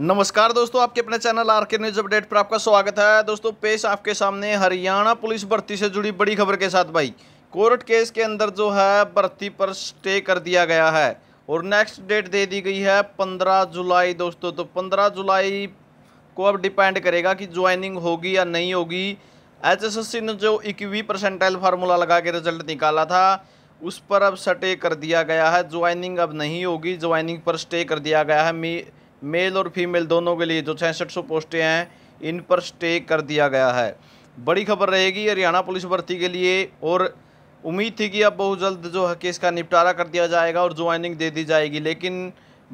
नमस्कार दोस्तों आपके अपने channel R K news update पर आपका स्वागत है दोस्तों पेश आपके सामने हरियाणा पुलिस भर्ती से जुड़ी बड़ी खबर के साथ भाई कोर्ट केस के अंदर जो है भर्ती पर स्टे कर दिया गया है और नेक्स्ट डेट दे दी गई है पंद्रह जुलाई दोस्तों तो पंद्रह जुलाई को अब डिपेंड करेगा कि ज्वाइनिंग होगी या नहीं होगी एच ने जो इक्वी परसेंटाइल फार्मूला लगा के रिजल्ट निकाला था उस पर अब स्टे कर दिया गया है ज्वाइनिंग अब नहीं होगी ज्वाइनिंग पर स्टे कर दिया गया है मी मेल और फीमेल दोनों के लिए जो छसठ सौ पोस्टें हैं इन पर स्टे कर दिया गया है बड़ी खबर रहेगी हरियाणा पुलिस भर्ती के लिए और उम्मीद थी कि अब बहुत जल्द जो है केस का निपटारा कर दिया जाएगा और ज्वाइनिंग दे दी जाएगी लेकिन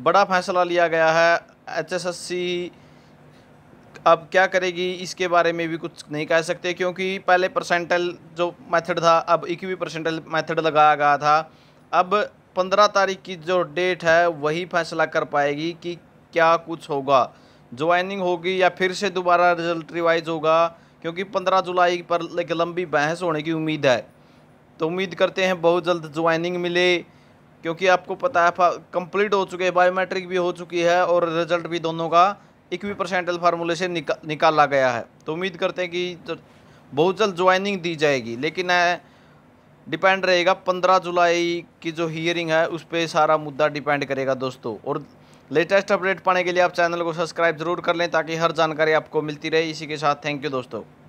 बड़ा फैसला लिया गया है एचएसएससी अब क्या करेगी इसके बारे में भी कुछ नहीं कह सकते क्योंकि पहले परसेंटल जो मेथड था अब इक्वी परसेंटल मेथड लगाया गया था अब पंद्रह तारीख की जो डेट है वही फैसला कर पाएगी कि क्या कुछ होगा ज्वाइनिंग होगी या फिर से दोबारा रिजल्ट रिवाइज होगा क्योंकि पंद्रह जुलाई पर एक लंबी बहस होने की उम्मीद है तो उम्मीद करते हैं बहुत जल्द ज्वाइनिंग मिले क्योंकि आपको पता है कंप्लीट हो चुके हैं बायोमेट्रिक भी हो चुकी है और रिजल्ट भी दोनों का इक्वी परसेंटल फार्मूले से निका, निकाला गया है तो उम्मीद करते हैं कि बहुत जल्द ज्वाइनिंग दी जाएगी लेकिन डिपेंड रहेगा पंद्रह जुलाई की जो हियरिंग है उस पर सारा मुद्दा डिपेंड करेगा दोस्तों और लेटेस्ट अपडेट पाने के लिए आप चैनल को सब्सक्राइब जरूर कर लें ताकि हर जानकारी आपको मिलती रहे इसी के साथ थैंक यू दोस्तों